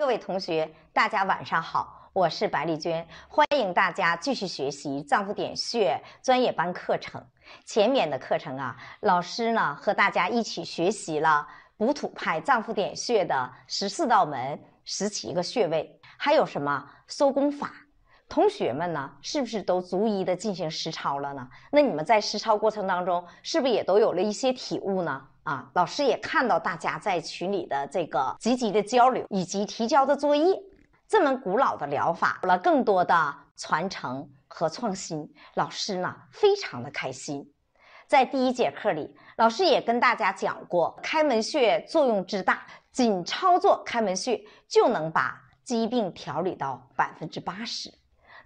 各位同学，大家晚上好，我是白丽娟，欢迎大家继续学习脏腑点穴专业班课程。前面的课程啊，老师呢和大家一起学习了补土派脏腑点穴的十四道门、十七个穴位，还有什么收功法。同学们呢，是不是都逐一的进行实操了呢？那你们在实操过程当中，是不是也都有了一些体悟呢？啊，老师也看到大家在群里的这个积极的交流以及提交的作业。这门古老的疗法有了更多的传承和创新，老师呢非常的开心。在第一节课里，老师也跟大家讲过，开门穴作用之大，仅操作开门穴就能把疾病调理到百分之八十。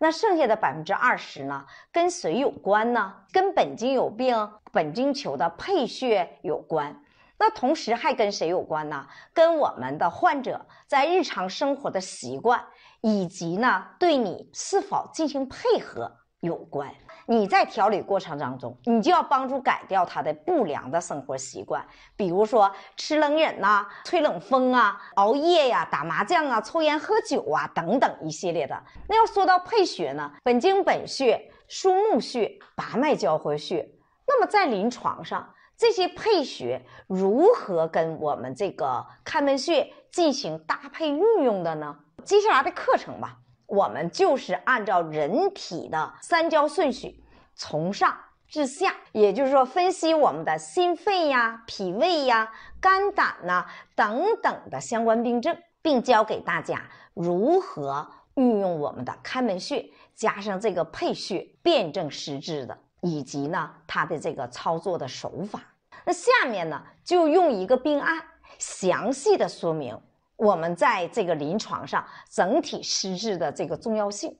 那剩下的百分之二十呢？跟谁有关呢？跟本金有病，本金求的配穴有关。那同时还跟谁有关呢？跟我们的患者在日常生活的习惯，以及呢对你是否进行配合有关。你在调理过程当中，你就要帮助改掉他的不良的生活习惯，比如说吃冷饮呐、吹冷风啊、熬夜呀、打麻将啊、抽烟喝酒啊等等一系列的。那要说到配穴呢，本经本穴、舒木穴、八脉交会穴。那么在临床上，这些配穴如何跟我们这个开门穴进行搭配运用的呢？接下来的课程吧。我们就是按照人体的三焦顺序，从上至下，也就是说，分析我们的心肺呀、脾胃呀、肝胆呐等等的相关病症，并教给大家如何运用我们的开门穴，加上这个配穴，辨证施治的，以及呢它的这个操作的手法。那下面呢，就用一个病案详细的说明。我们在这个临床上整体施治的这个重要性。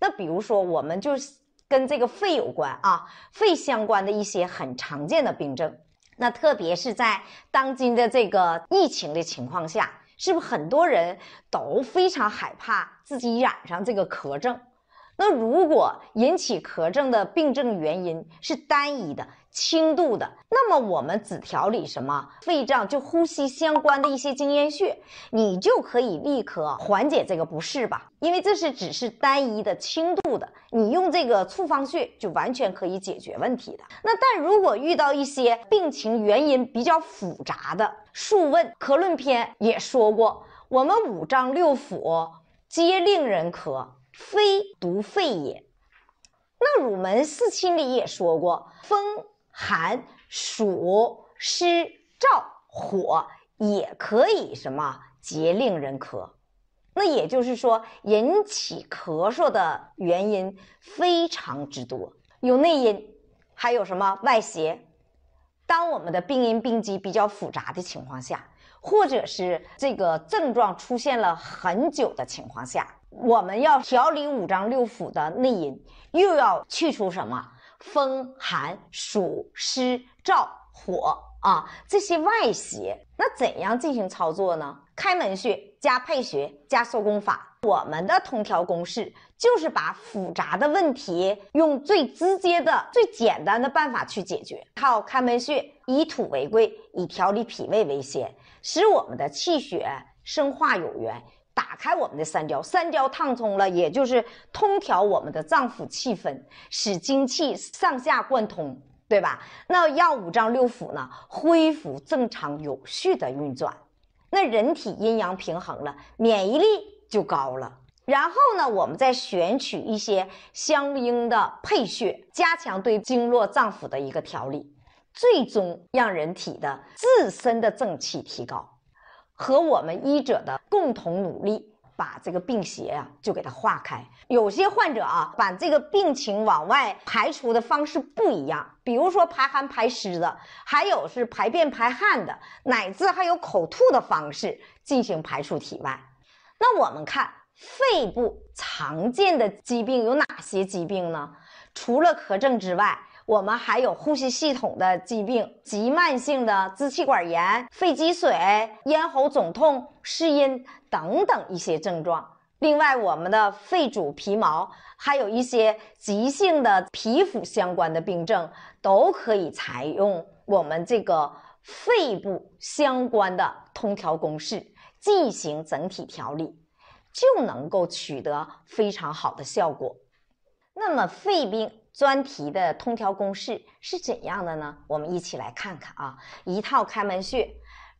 那比如说，我们就跟这个肺有关啊，肺相关的一些很常见的病症。那特别是在当今的这个疫情的情况下，是不是很多人都非常害怕自己染上这个咳症？那如果引起咳症的病症原因是单一的？轻度的，那么我们只调理什么肺胀，就呼吸相关的一些经验穴，你就可以立刻缓解这个不适吧。因为这是只是单一的轻度的，你用这个处方穴就完全可以解决问题的。那但如果遇到一些病情原因比较复杂的，《数问咳论篇》也说过，我们五脏六腑皆令人咳，非独肺也。那《乳门四亲》里也说过，风。寒、暑、湿、燥、火也可以什么，结令人咳。那也就是说，引起咳嗽的原因非常之多，有内因，还有什么外邪。当我们的病因病机比较复杂的情况下，或者是这个症状出现了很久的情况下，我们要调理五脏六腑的内因，又要去除什么？风寒暑湿燥火啊，这些外邪，那怎样进行操作呢？开门穴加配穴加收功法，我们的通调公式就是把复杂的问题用最直接的、最简单的办法去解决。靠开门穴，以土为贵，以调理脾胃为先，使我们的气血生化有源。打开我们的三焦，三焦畅通了，也就是通调我们的脏腑气分，使精气上下贯通，对吧？那让五脏六腑呢恢复正常有序的运转，那人体阴阳平衡了，免疫力就高了。然后呢，我们再选取一些相应的配穴，加强对经络脏腑的一个调理，最终让人体的自身的正气提高，和我们医者的。共同努力把这个病邪呀就给它化开。有些患者啊把这个病情往外排除的方式不一样，比如说排寒排湿的，还有是排便排汗的，乃至还有口吐的方式进行排出体外。那我们看肺部常见的疾病有哪些疾病呢？除了咳症之外。我们还有呼吸系统的疾病，急慢性的支气管炎、肺积水、咽喉肿痛、失音等等一些症状。另外，我们的肺主皮毛，还有一些急性的皮肤相关的病症，都可以采用我们这个肺部相关的通调公式进行整体调理，就能够取得非常好的效果。那么，肺病。专题的通调公式是怎样的呢？我们一起来看看啊，一套开门穴，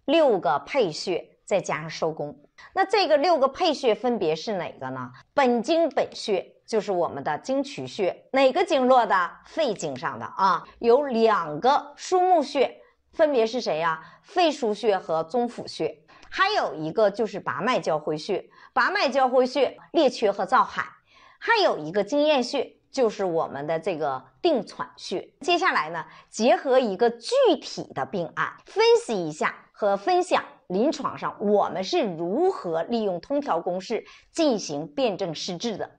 六个配穴，再加上收工。那这个六个配穴分别是哪个呢？本经本穴就是我们的经渠穴，哪个经络的？肺经上的啊，有两个枢木穴，分别是谁呀？肺腧穴和中府穴，还有一个就是八脉交会穴，八脉交会穴列缺和照海，还有一个经验穴。就是我们的这个定喘穴。接下来呢，结合一个具体的病案，分析一下和分享临床上我们是如何利用通调公式进行辨证施治的。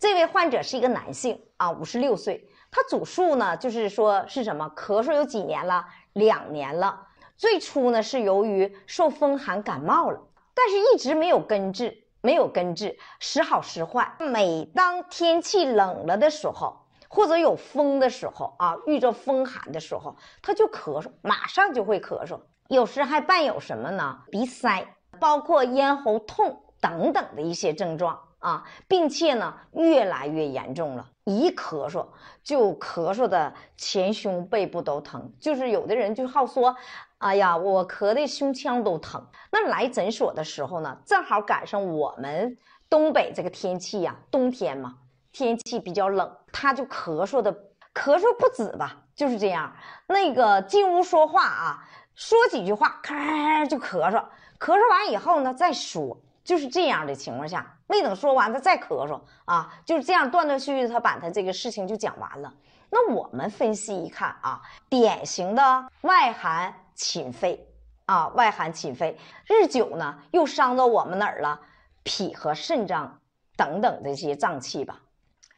这位患者是一个男性啊，五十六岁。他主诉呢，就是说是什么咳嗽有几年了，两年了。最初呢，是由于受风寒感冒了，但是一直没有根治。没有根治，时好时坏。每当天气冷了的时候，或者有风的时候啊，遇着风寒的时候，他就咳嗽，马上就会咳嗽。有时还伴有什么呢？鼻塞，包括咽喉痛等等的一些症状啊，并且呢，越来越严重了。一咳嗽就咳嗽的前胸背部都疼，就是有的人就好说。哎呀，我咳的胸腔都疼。那来诊所的时候呢，正好赶上我们东北这个天气呀，冬天嘛，天气比较冷，他就咳嗽的咳嗽不止吧，就是这样。那个进屋说话啊，说几句话，咔就咳嗽，咳嗽完以后呢再说，就是这样的情况下，没等说完他再咳嗽啊，就是这样断断续续他把他这个事情就讲完了。那我们分析一看啊，典型的外寒。侵肺啊，外寒侵肺，日久呢又伤到我们哪儿了？脾和肾脏等等这些脏器吧，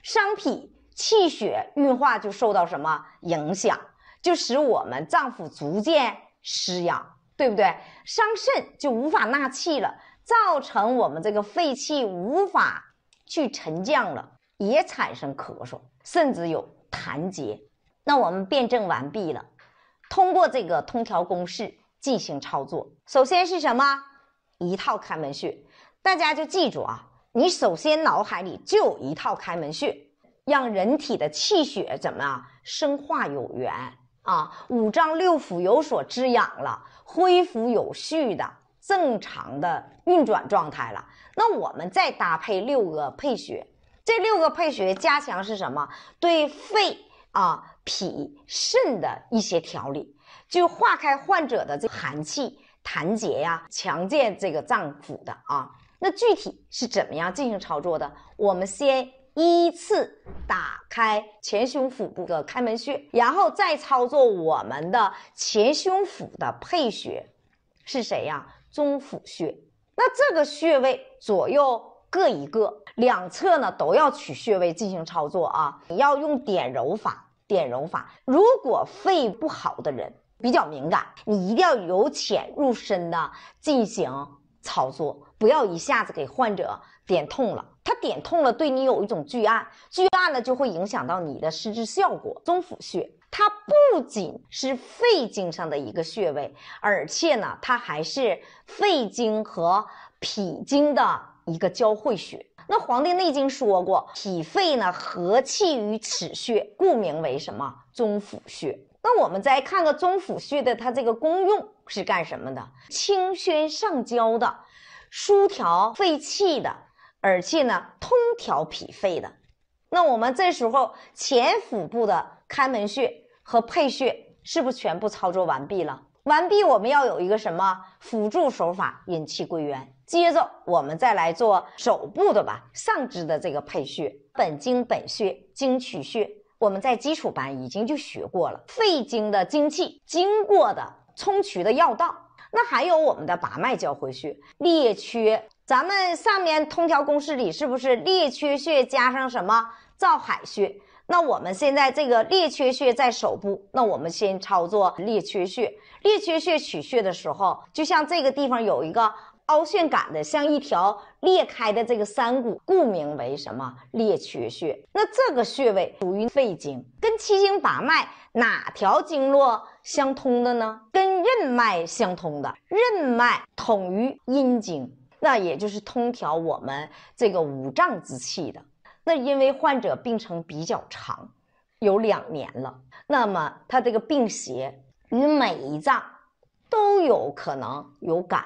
伤脾气血运化就受到什么影响，就使我们脏腑逐渐失养，对不对？伤肾就无法纳气了，造成我们这个肺气无法去沉降了，也产生咳嗽，甚至有痰结。那我们辩证完毕了。通过这个通调公式进行操作，首先是什么？一套开门穴，大家就记住啊。你首先脑海里就有一套开门穴，让人体的气血怎么样生化有源啊？五脏六腑有所滋养了，恢复有序的正常的运转状态了。那我们再搭配六个配穴，这六个配穴加强是什么？对肺啊。脾肾的一些调理，就化开患者的这寒气痰结呀，强健这个脏腑的啊。那具体是怎么样进行操作的？我们先依次打开前胸腹部的开门穴，然后再操作我们的前胸腹的配穴，是谁呀？中府穴。那这个穴位左右各一个，两侧呢都要取穴位进行操作啊。你要用点揉法。点揉法，如果肺不好的人比较敏感，你一定要由浅入深的进行操作，不要一下子给患者点痛了。他点痛了，对你有一种拒按，拒按了就会影响到你的施治效果。中府穴，它不仅是肺经上的一个穴位，而且呢，它还是肺经和脾经的一个交汇穴。那《黄帝内经》说过，脾肺呢合气于此穴，故名为什么中府穴？那我们再看个中府穴的，它这个功用是干什么的？清宣上焦的，疏调肺气的，而且呢，通调脾肺的。那我们这时候前腹部的开门穴和配穴，是不是全部操作完毕了？完毕，我们要有一个什么辅助手法？引气归元。接着，我们再来做手部的吧，上肢的这个配穴，本经本穴、经取穴，我们在基础班已经就学过了。肺经的精气经过的冲渠的要道，那还有我们的八脉交会穴列缺。咱们上面通条公式里是不是列缺穴加上什么照海穴？那我们现在这个列缺穴在手部，那我们先操作列缺穴。列缺穴取穴的时候，就像这个地方有一个。凹陷感的，像一条裂开的这个三骨，故名为什么裂缺穴？那这个穴位属于肺经，跟七经八脉哪条经络相通的呢？跟任脉相通的，任脉统于阴经，那也就是通调我们这个五脏之气的。那因为患者病程比较长，有两年了，那么他这个病邪与每一脏都有可能有感。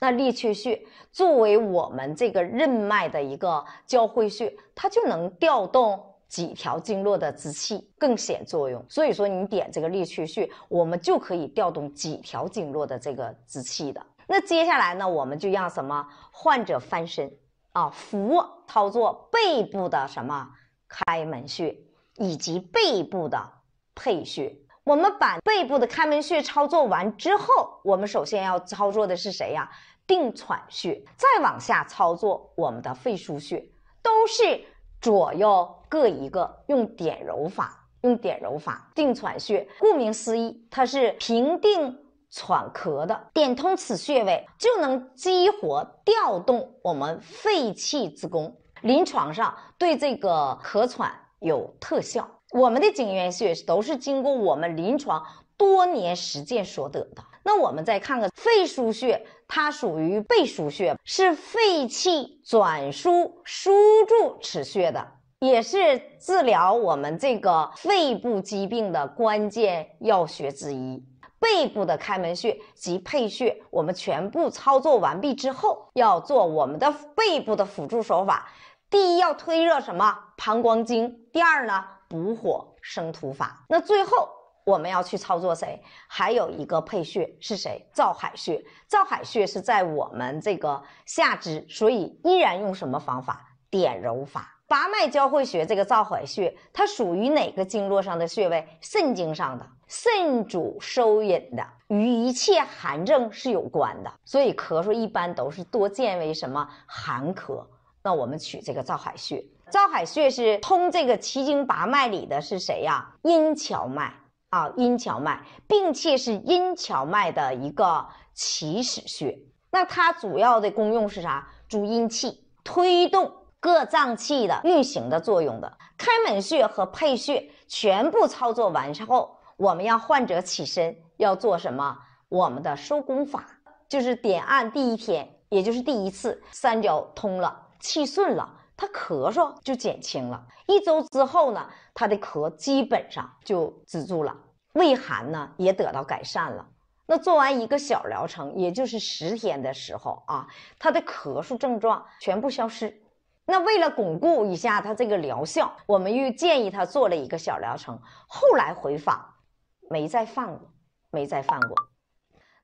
那利缺穴作为我们这个任脉的一个交汇穴，它就能调动几条经络的之气，更显作用。所以说，你点这个利缺穴，我们就可以调动几条经络的这个支气的。那接下来呢，我们就让什么患者翻身啊，俯卧操作背部的什么开门穴以及背部的配穴。我们把背部的开门穴操作完之后，我们首先要操作的是谁呀？定喘穴，再往下操作我们的肺腧穴，都是左右各一个，用点揉法。用点揉法。定喘穴，顾名思义，它是平定喘咳的。点通此穴位，就能激活调动我们肺气之功。临床上对这个咳喘有特效。我们的经渊穴都是经过我们临床多年实践所得的。那我们再看看肺腧穴。它属于背腧穴，是肺气转输输注此穴的，也是治疗我们这个肺部疾病的关键要穴之一。背部的开门穴及配穴，我们全部操作完毕之后，要做我们的背部的辅助手法。第一要推热什么膀胱经，第二呢补火生土法。那最后。我们要去操作谁？还有一个配穴是谁？照海穴。照海穴是在我们这个下肢，所以依然用什么方法？点揉法。八脉交会穴这个照海穴，它属于哪个经络上的穴位？肾经上的。肾主收引的，与一切寒症是有关的。所以咳嗽一般都是多见为什么寒咳？那我们取这个照海穴。照海穴是通这个奇经八脉里的是谁呀？阴跷脉。啊，阴桥脉，并且是阴桥脉的一个起始穴。那它主要的功用是啥？助阴气，推动各脏器的运行的作用的。开门穴和配穴全部操作完之后，我们让患者起身，要做什么？我们的收功法，就是点按第一天，也就是第一次三焦通了，气顺了。他咳嗽就减轻了，一周之后呢，他的咳基本上就止住了，胃寒呢也得到改善了。那做完一个小疗程，也就是十天的时候啊，他的咳嗽症状全部消失。那为了巩固一下他这个疗效，我们又建议他做了一个小疗程。后来回访，没再犯过，没再犯过。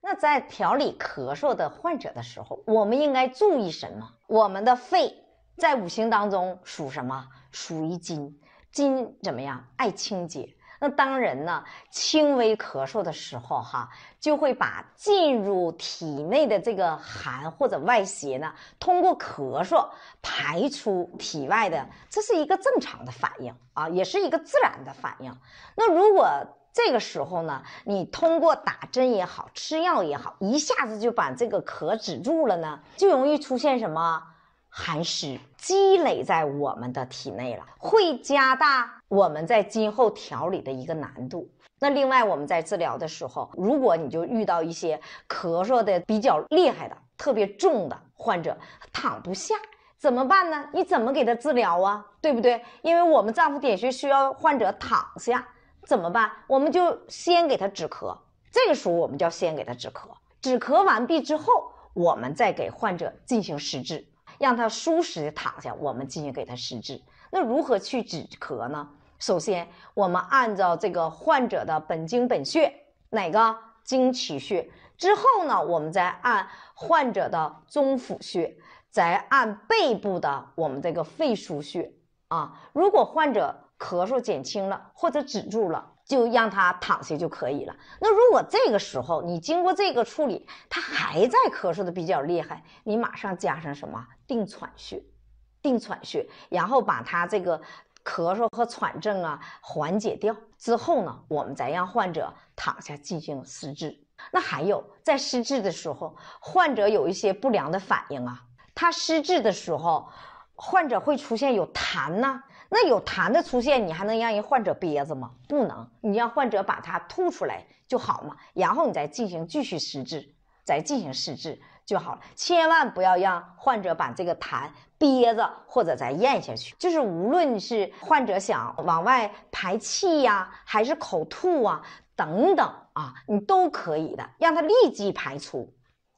那在调理咳嗽的患者的时候，我们应该注意什么？我们的肺。在五行当中属什么？属于金。金怎么样？爱清洁。那当人呢轻微咳嗽的时候，哈，就会把进入体内的这个寒或者外邪呢，通过咳嗽排出体外的，这是一个正常的反应啊，也是一个自然的反应。那如果这个时候呢，你通过打针也好，吃药也好，一下子就把这个咳止住了呢，就容易出现什么？寒湿积累在我们的体内了，会加大我们在今后调理的一个难度。那另外我们在治疗的时候，如果你就遇到一些咳嗽的比较厉害的、特别重的患者，躺不下怎么办呢？你怎么给他治疗啊？对不对？因为我们脏腑点穴需要患者躺下，怎么办？我们就先给他止咳。这个时候我们就要先给他止咳，止咳完毕之后，我们再给患者进行施治。让他舒适的躺下，我们进续给他施治。那如何去止咳呢？首先，我们按照这个患者的本经本穴，哪个经奇穴？之后呢，我们再按患者的中府穴，再按背部的我们这个肺腧穴啊。如果患者咳嗽减轻了或者止住了。就让他躺下就可以了。那如果这个时候你经过这个处理，他还在咳嗽的比较厉害，你马上加上什么定喘穴，定喘穴，然后把他这个咳嗽和喘症啊缓解掉之后呢，我们再让患者躺下进行施治。那还有在施治的时候，患者有一些不良的反应啊，他施治的时候，患者会出现有痰呐。那有痰的出现，你还能让人患者憋着吗？不能，你让患者把它吐出来就好嘛。然后你再进行继续施治，再进行施治就好了。千万不要让患者把这个痰憋着或者再咽下去。就是无论是患者想往外排气呀，还是口吐啊等等啊，你都可以的，让他立即排出。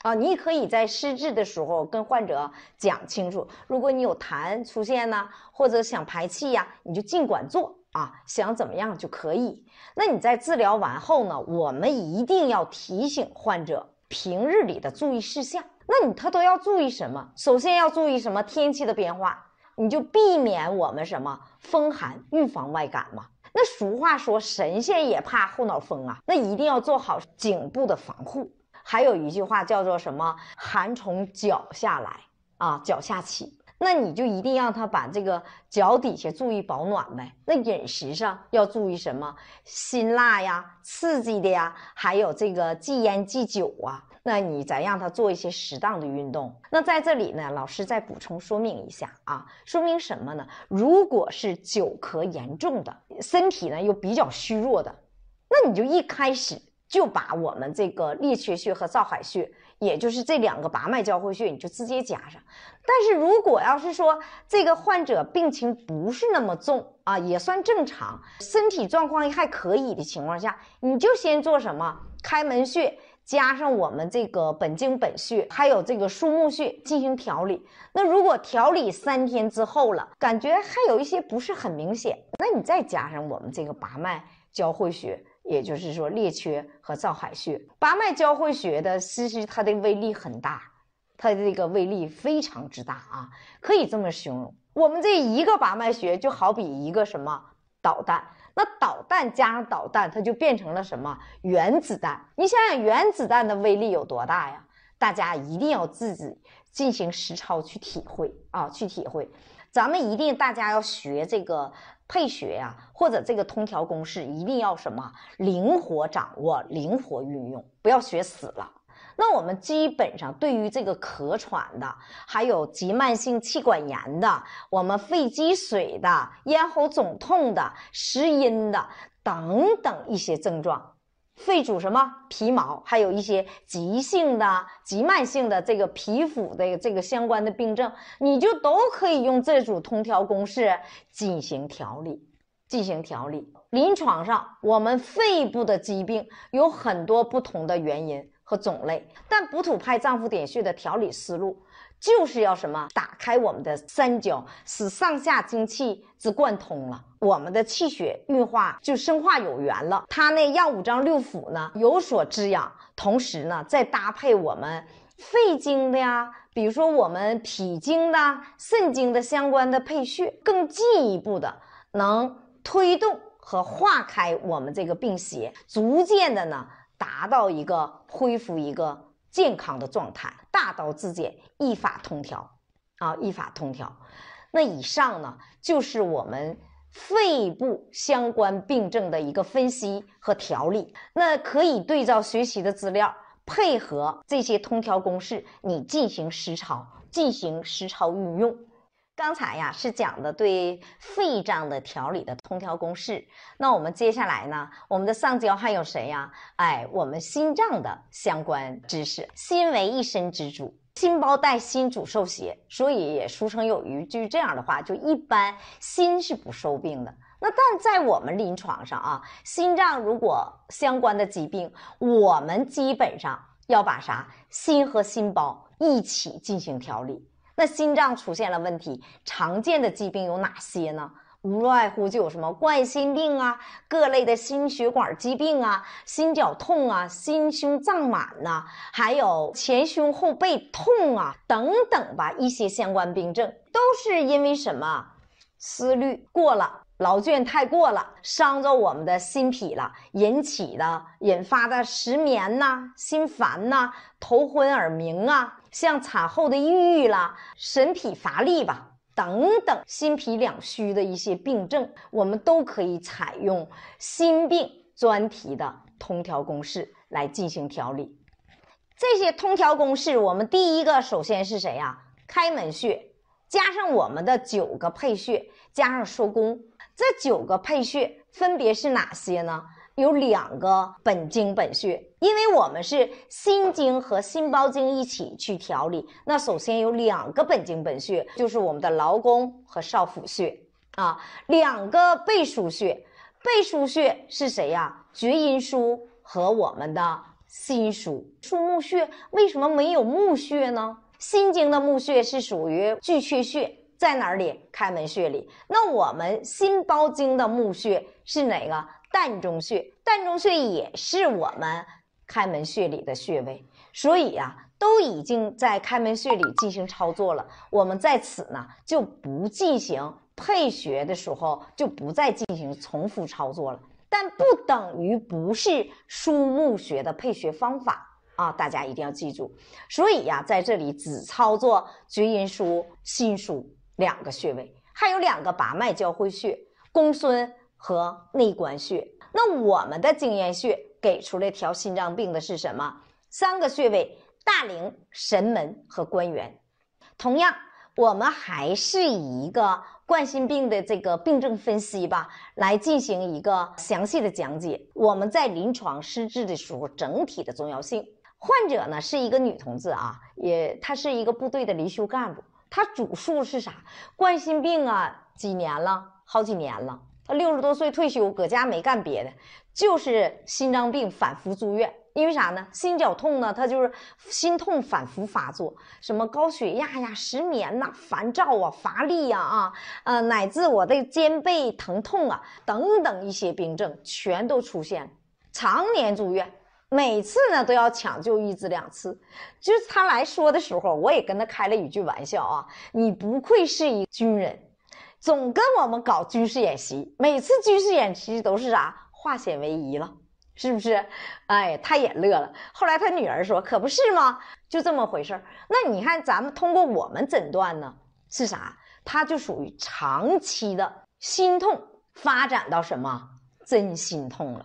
啊，你可以在施治的时候跟患者讲清楚，如果你有痰出现呢，或者想排气呀，你就尽管做啊，想怎么样就可以。那你在治疗完后呢，我们一定要提醒患者平日里的注意事项。那你他都要注意什么？首先要注意什么天气的变化，你就避免我们什么风寒，预防外感嘛。那俗话说，神仙也怕后脑风啊，那一定要做好颈部的防护。还有一句话叫做什么？寒从脚下来啊，脚下起。那你就一定让他把这个脚底下注意保暖呗。那饮食上要注意什么？辛辣呀、刺激的呀，还有这个忌烟忌酒啊。那你再让他做一些适当的运动。那在这里呢，老师再补充说明一下啊，说明什么呢？如果是久咳严重的，身体呢又比较虚弱的，那你就一开始。就把我们这个利缺穴和照海穴，也就是这两个八脉交汇穴，你就直接加上。但是如果要是说这个患者病情不是那么重啊，也算正常，身体状况还可以的情况下，你就先做什么？开门穴加上我们这个本经本穴，还有这个树木穴进行调理。那如果调理三天之后了，感觉还有一些不是很明显，那你再加上我们这个八脉交汇穴。也就是说，列缺和造海穴，八脉交会穴的，其实它的威力很大，它的这个威力非常之大啊，可以这么形容。我们这一个八脉穴就好比一个什么导弹，那导弹加上导弹，它就变成了什么原子弹？你想想原子弹的威力有多大呀？大家一定要自己进行实操去体会啊，去体会。咱们一定，大家要学这个配穴呀，或者这个通调公式，一定要什么灵活掌握、灵活运用，不要学死了。那我们基本上对于这个咳喘的，还有急慢性气管炎的，我们肺积水的，咽喉肿痛的，湿阴的等等一些症状。肺主什么皮毛，还有一些急性的、急慢性的这个皮肤的这个相关的病症，你就都可以用这组通调公式进行调理，进行调理。临床上，我们肺部的疾病有很多不同的原因和种类，但补土派脏腑点穴的调理思路。就是要什么打开我们的三焦，使上下精气之贯通了，我们的气血运化就生化有源了。它那药五脏六腑呢有所滋养，同时呢再搭配我们肺经的呀，比如说我们脾经的、肾经的相关的配穴，更进一步的能推动和化开我们这个病邪，逐渐的呢达到一个恢复一个。健康的状态，大道至简，一法通调，啊，一法通调。那以上呢，就是我们肺部相关病症的一个分析和调理。那可以对照学习的资料，配合这些通调公式，你进行实操，进行实操运用。刚才呀是讲的对肺脏的调理的通调公式，那我们接下来呢，我们的上焦还有谁呀？哎，我们心脏的相关知识，心为一身之主，心包带心主受邪，所以也俗称有余。就是这样的话，就一般心是不受病的。那但在我们临床上啊，心脏如果相关的疾病，我们基本上要把啥心和心包一起进行调理。那心脏出现了问题，常见的疾病有哪些呢？无外乎就有什么冠心病啊，各类的心血管疾病啊，心绞痛啊，心胸胀满呐，还有前胸后背痛啊，等等吧，一些相关病症都是因为什么思虑过了，劳倦太过了，伤着我们的心脾了，引起的、引发的失眠呐，心烦呐，头昏耳鸣啊。像产后的抑郁啦、神疲乏力吧等等心脾两虚的一些病症，我们都可以采用心病专题的通调公式来进行调理。这些通调公式，我们第一个首先是谁呀？开门穴加上我们的九个配穴，加上收宫，这九个配穴分别是哪些呢？有两个本经本穴，因为我们是心经和心包经一起去调理。那首先有两个本经本穴，就是我们的劳宫和少府穴啊。两个背腧穴，背腧穴是谁呀？厥阴腧和我们的心腧。腧木穴为什么没有木穴呢？心经的木穴是属于巨阙穴，在哪里？开门穴里。那我们心包经的墓穴是哪个？膻中穴，膻中穴也是我们开门穴里的穴位，所以啊，都已经在开门穴里进行操作了。我们在此呢，就不进行配穴的时候，就不再进行重复操作了。但不等于不是输木穴的配穴方法啊，大家一定要记住。所以呀，在这里只操作厥阴舒、心舒两个穴位，还有两个八脉交会穴，公孙。和内关穴，那我们的经验穴给出来调心脏病的是什么？三个穴位：大陵、神门和关元。同样，我们还是以一个冠心病的这个病症分析吧，来进行一个详细的讲解。我们在临床施治的时候，整体的重要性。患者呢是一个女同志啊，也她是一个部队的离休干部，她主诉是啥？冠心病啊，几年了，好几年了。他六十多岁退休，搁家没干别的，就是心脏病反复住院，因为啥呢？心绞痛呢，他就是心痛反复发作，什么高血压呀、失眠呐、烦躁啊、乏力呀啊，呃乃至我的肩背疼痛啊等等一些病症全都出现，常年住院，每次呢都要抢救一至两次。就是他来说的时候，我也跟他开了一句玩笑啊：“你不愧是一军人。”总跟我们搞军事演习，每次军事演习都是啥化险为夷了，是不是？哎，他也乐了。后来他女儿说：“可不是吗？就这么回事儿。”那你看，咱们通过我们诊断呢，是啥？他就属于长期的心痛，发展到什么真心痛了，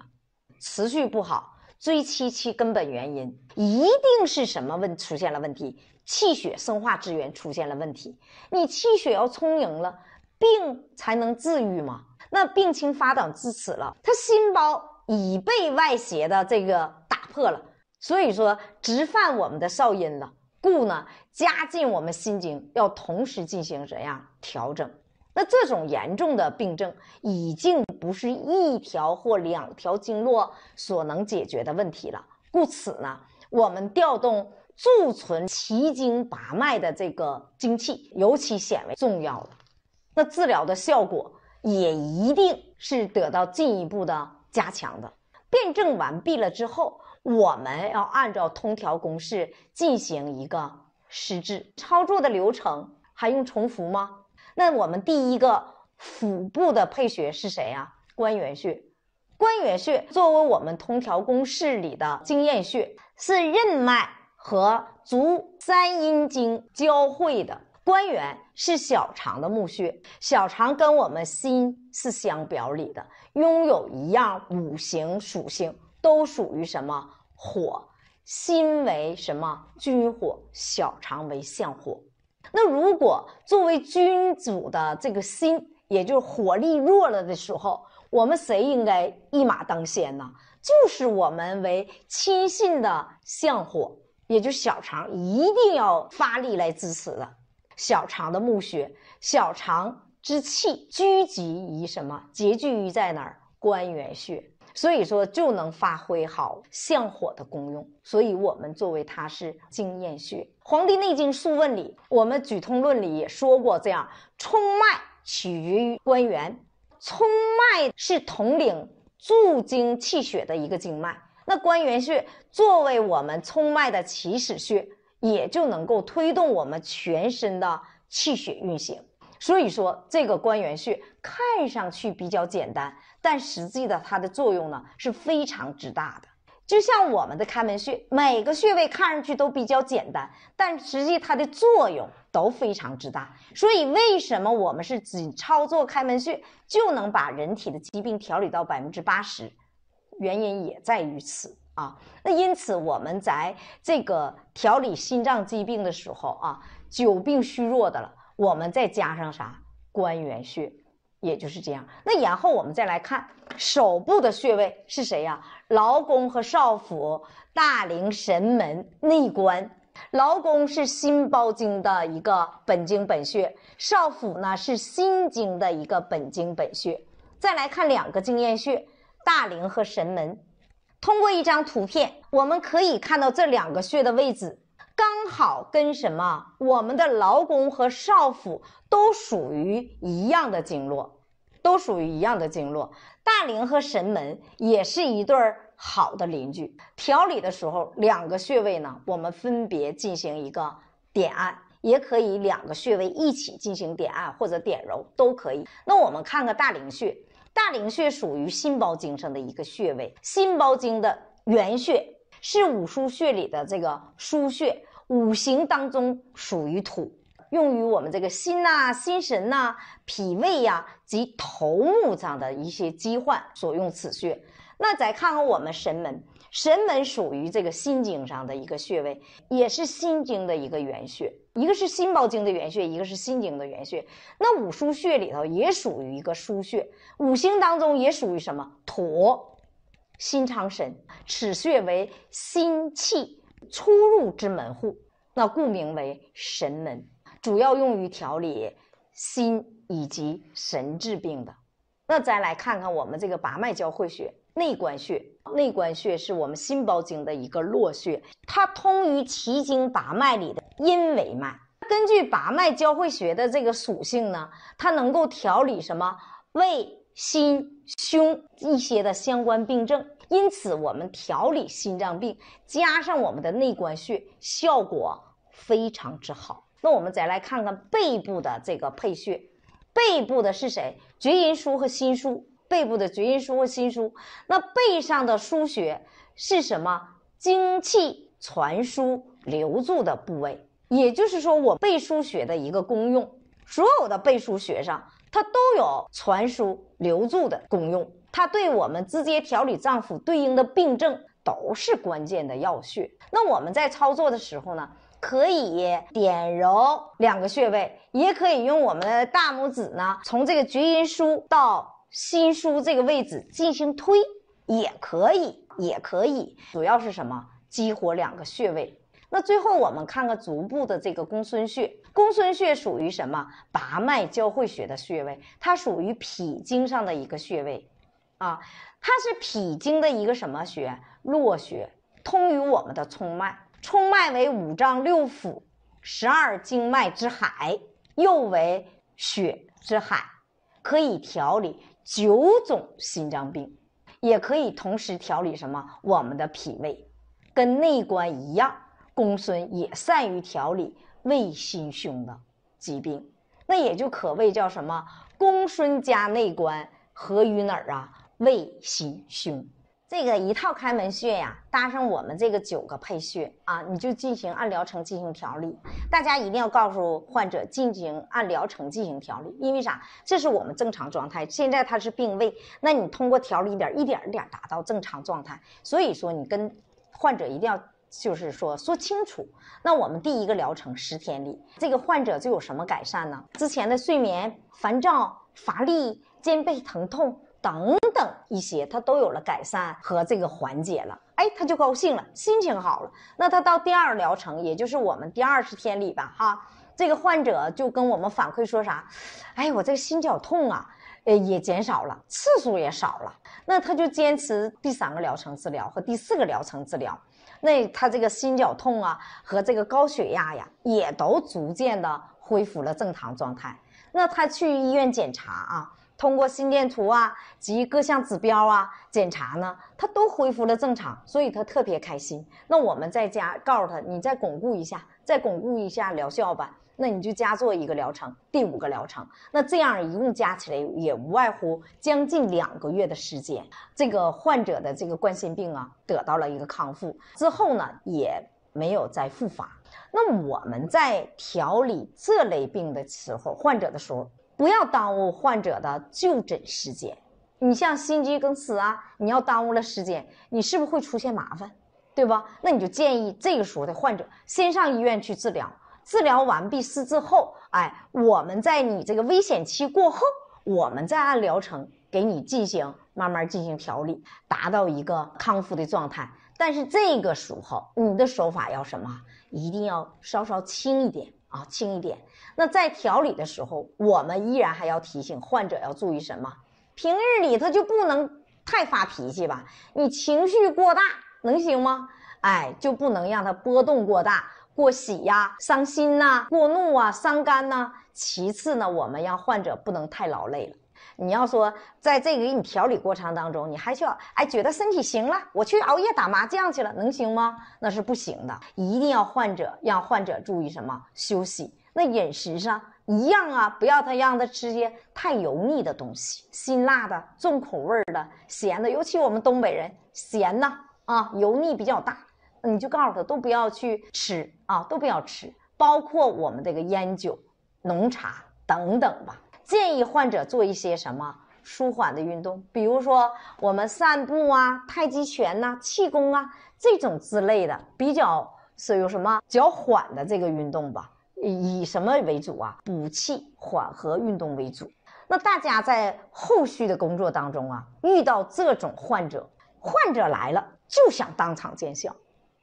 持续不好。追其其根本原因，一定是什么问出现了问题，气血生化之源出现了问题。你气血要充盈了。病才能治愈吗？那病情发展至此了，他心包已被外邪的这个打破了，所以说直犯我们的少阴了。故呢，加进我们心经要同时进行怎样调整？那这种严重的病症已经不是一条或两条经络所能解决的问题了。故此呢，我们调动贮存奇经八脉的这个精气，尤其显为重要了。治疗的效果也一定是得到进一步的加强的。辩证完毕了之后，我们要按照通调公式进行一个施治。操作的流程还用重复吗？那我们第一个腹部的配穴是谁呀？关元穴，关元穴作为我们通调公式里的经验穴，是任脉和足三阴经交汇的。官员是小肠的木穴，小肠跟我们心是相表里的，拥有一样五行属性，都属于什么火？心为什么君火？小肠为相火。那如果作为君主的这个心，也就是火力弱了的时候，我们谁应该一马当先呢？就是我们为亲信的相火，也就小肠一定要发力来支持的。小肠的募穴，小肠之气聚集于什么？集聚于在哪儿？关元穴。所以说就能发挥好象火的功用。所以我们作为它是经验穴，《黄帝内经·素问》里，我们《举通论》里也说过这样：冲脉取决于关元，冲脉是统领助精气血的一个经脉。那关元穴作为我们冲脉的起始穴。也就能够推动我们全身的气血运行，所以说这个关元穴看上去比较简单，但实际的它的作用呢是非常之大的。就像我们的开门穴，每个穴位看上去都比较简单，但实际它的作用都非常之大。所以为什么我们是只操作开门穴就能把人体的疾病调理到百分之八十，原因也在于此。啊，那因此我们在这个调理心脏疾病的时候啊，久病虚弱的了，我们再加上啥关元穴，也就是这样。那然后我们再来看手部的穴位是谁呀？劳宫和少府、大陵、神门、内关。劳宫是心包经的一个本经本穴，少府呢是心经的一个本经本穴。再来看两个经验穴：大陵和神门。通过一张图片，我们可以看到这两个穴的位置，刚好跟什么？我们的劳宫和少府都属于一样的经络，都属于一样的经络。大陵和神门也是一对儿好的邻居。调理的时候，两个穴位呢，我们分别进行一个点按，也可以两个穴位一起进行点按或者点揉都可以。那我们看看大陵穴。大陵穴属于心包经上的一个穴位，心包经的原穴是五腧穴里的这个腧穴，五行当中属于土，用于我们这个心呐、心神呐、脾胃呀及头目上的一些疾患，所用此穴。那再看看我们神门，神门属于这个心经上的一个穴位，也是心经的一个原穴，一个是心包经的原穴，一个是心经的原穴。那五腧穴里头也属于一个腧穴，五行当中也属于什么土，心藏神，此穴为心气出入之门户，那故名为神门，主要用于调理心以及神治病的。那再来看看我们这个八脉交会穴。内关穴，内关穴是我们心包经的一个络穴，它通于奇经八脉里的阴维脉。根据八脉交会穴的这个属性呢，它能够调理什么胃、心、胸一些的相关病症。因此，我们调理心脏病，加上我们的内关穴，效果非常之好。那我们再来看看背部的这个配穴，背部的是谁？厥阴腧和心腧背部的厥阴腧和心腧，那背上的腧穴是什么？精气传输、留住的部位，也就是说，我背腧穴的一个功用，所有的背腧穴上，它都有传输、留住的功用。它对我们直接调理脏腑对应的病症都是关键的要穴。那我们在操作的时候呢，可以点揉两个穴位，也可以用我们的大拇指呢，从这个厥阴腧到。心输这个位置进行推也可以，也可以，主要是什么？激活两个穴位。那最后我们看看足部的这个公孙穴。公孙穴属于什么？八脉交会穴的穴位，它属于脾经上的一个穴位，啊，它是脾经的一个什么穴？络穴，通于我们的冲脉。冲脉为五脏六腑十二经脉之海，又为血之海，可以调理。九种心脏病，也可以同时调理什么？我们的脾胃，跟内关一样，公孙也善于调理胃心胸的疾病，那也就可谓叫什么？公孙加内关合于哪儿啊？胃心胸。这个一套开门穴呀，搭上我们这个九个配穴啊，你就进行按疗程进行调理。大家一定要告诉患者进行按疗程进行调理，因为啥？这是我们正常状态，现在他是病位，那你通过调理一点一点一点达到正常状态。所以说，你跟患者一定要就是说说清楚。那我们第一个疗程十天里，这个患者就有什么改善呢？之前的睡眠烦躁、乏力、肩背疼痛。等等一些，他都有了改善和这个缓解了，哎，他就高兴了，心情好了。那他到第二疗程，也就是我们第二十天里吧，哈，这个患者就跟我们反馈说啥？哎，我这个心绞痛啊，呃，也减少了，次数也少了。那他就坚持第三个疗程治疗和第四个疗程治疗，那他这个心绞痛啊和这个高血压呀，也都逐渐的恢复了正常状态。那他去医院检查啊。通过心电图啊及各项指标啊检查呢，他都恢复了正常，所以他特别开心。那我们在家告诉他，你再巩固一下，再巩固一下疗效吧。那你就加做一个疗程，第五个疗程。那这样一共加起来也无外乎将近两个月的时间，这个患者的这个冠心病啊得到了一个康复，之后呢也没有再复发。那我们在调理这类病的时候，患者的时候。不要耽误患者的就诊时间。你像心肌梗死啊，你要耽误了时间，你是不是会出现麻烦？对吧？那你就建议这个时候的患者先上医院去治疗，治疗完毕四之后，哎，我们在你这个危险期过后，我们再按疗程给你进行慢慢进行调理，达到一个康复的状态。但是这个时候，你的手法要什么？一定要稍稍轻一点啊，轻一点。那在调理的时候，我们依然还要提醒患者要注意什么？平日里他就不能太发脾气吧？你情绪过大能行吗？哎，就不能让他波动过大，过喜呀，伤心呐，过怒啊，伤肝呐。其次呢，我们让患者不能太劳累了。你要说在这个给你调理过程当中，你还需要哎觉得身体行了，我去熬夜打麻将去了，能行吗？那是不行的。一定要患者让患者注意什么？休息。那饮食上一样啊，不要他让他吃些太油腻的东西、辛辣的、重口味儿的、咸的。尤其我们东北人咸呐啊，油腻比较大，你就告诉他都不要去吃啊，都不要吃，包括我们这个烟酒、浓茶等等吧。建议患者做一些什么舒缓的运动，比如说我们散步啊、太极拳呐、气功啊这种之类的，比较是有什么较缓的这个运动吧。以以什么为主啊？补气、缓和运动为主。那大家在后续的工作当中啊，遇到这种患者，患者来了就想当场见效，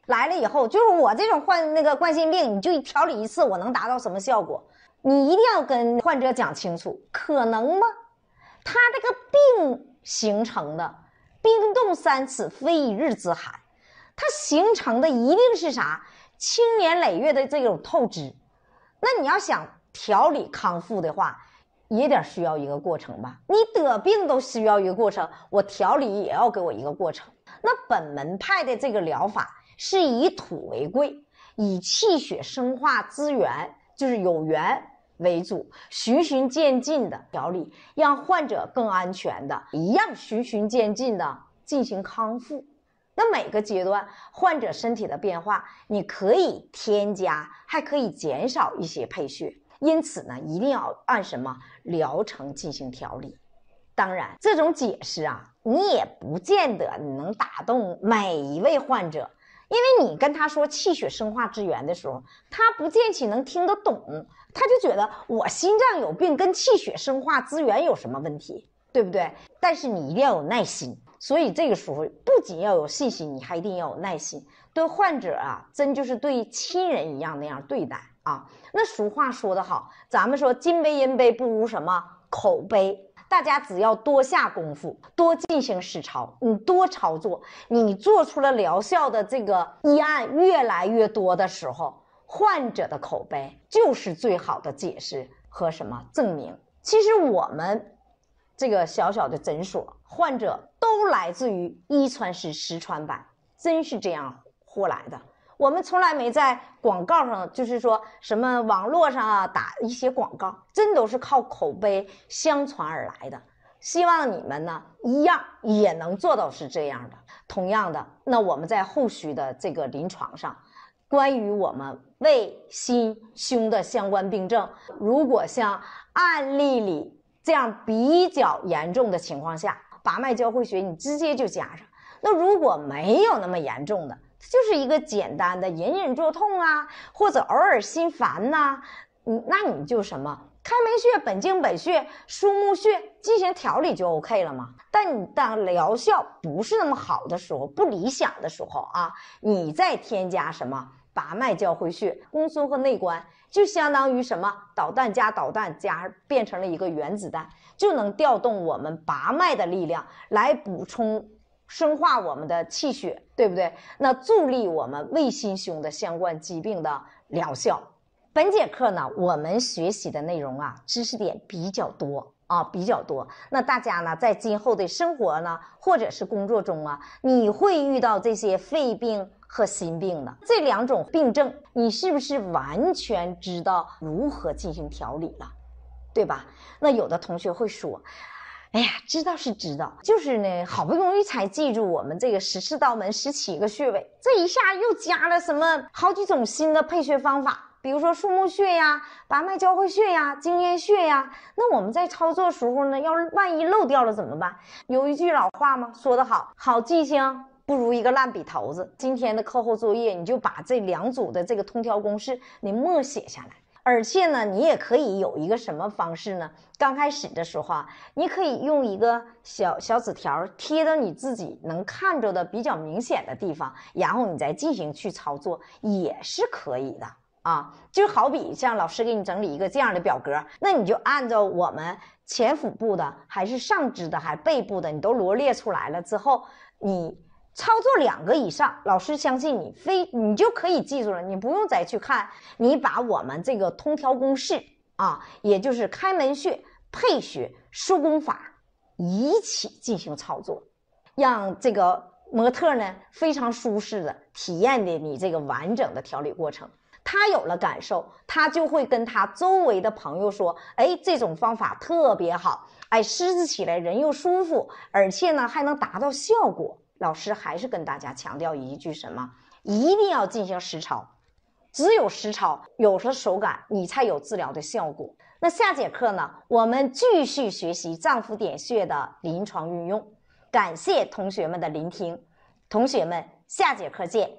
来了以后就是我这种患那个冠心病，你就调理一次，我能达到什么效果？你一定要跟患者讲清楚，可能吗？他这个病形成的，冰冻三尺非一日之寒，它形成的一定是啥？青年累月的这种透支。那你要想调理康复的话，也得需要一个过程吧？你得病都需要一个过程，我调理也要给我一个过程。那本门派的这个疗法是以土为贵，以气血生化资源就是有源为主，循循渐进的调理，让患者更安全的，一样循循渐进的进行康复。那每个阶段患者身体的变化，你可以添加，还可以减少一些配穴。因此呢，一定要按什么疗程进行调理。当然，这种解释啊，你也不见得你能打动每一位患者，因为你跟他说气血生化之源的时候，他不见起能听得懂，他就觉得我心脏有病跟气血生化资源有什么问题，对不对？但是你一定要有耐心。所以这个时候不仅要有信心，你还一定要有耐心。对患者啊，真就是对亲人一样那样对待啊。那俗话说得好，咱们说金杯银杯不如什么口碑。大家只要多下功夫，多进行实操，你多操作，你做出了疗效的这个医案越来越多的时候，患者的口碑就是最好的解释和什么证明。其实我们。这个小小的诊所，患者都来自于一传十，十传百，真是这样呼来的。我们从来没在广告上，就是说什么网络上啊打一些广告，真都是靠口碑相传而来的。希望你们呢一样也能做到是这样的。同样的，那我们在后续的这个临床上，关于我们胃、心、胸的相关病症，如果像案例里。这样比较严重的情况下，拔脉交会穴，你直接就加上。那如果没有那么严重的，就是一个简单的隐隐作痛啊，或者偶尔心烦呐，嗯，那你就什么开门穴、本经本穴、舒木穴进行调理就 OK 了嘛。但你当疗效不是那么好的时候，不理想的时候啊，你再添加什么？拔脉交回去，公孙和内关就相当于什么导弹加导弹加，变成了一个原子弹，就能调动我们拔脉的力量来补充、生化我们的气血，对不对？那助力我们胃心胸的相关疾病的疗效。本节课呢，我们学习的内容啊，知识点比较多。啊，比较多。那大家呢，在今后的生活呢，或者是工作中啊，你会遇到这些肺病和心病的这两种病症，你是不是完全知道如何进行调理了，对吧？那有的同学会说，哎呀，知道是知道，就是呢，好不容易才记住我们这个十四道门、十七个穴位，这一下又加了什么好几种新的配穴方法。比如说树木穴呀、八脉交会穴呀、经验穴呀，那我们在操作时候呢，要万一漏掉了怎么办？有一句老话吗？说的好，好记性不如一个烂笔头子。今天的课后作业，你就把这两组的这个通条公式你默写下来，而且呢，你也可以有一个什么方式呢？刚开始的时候啊，你可以用一个小小纸条贴到你自己能看着的比较明显的地方，然后你再进行去操作也是可以的。啊，就好比像老师给你整理一个这样的表格，那你就按照我们前腹部的，还是上肢的，还是背部的，你都罗列出来了之后，你操作两个以上，老师相信你，非你就可以记住了，你不用再去看，你把我们这个通调公式啊，也就是开门穴配穴疏宫法一起进行操作，让这个模特呢非常舒适的体验的你这个完整的调理过程。他有了感受，他就会跟他周围的朋友说：“哎，这种方法特别好，哎，施治起来人又舒服，而且呢还能达到效果。”老师还是跟大家强调一句：什么？一定要进行实操，只有实操，有了手感，你才有治疗的效果。那下节课呢，我们继续学习脏腑点穴的临床运用。感谢同学们的聆听，同学们，下节课见。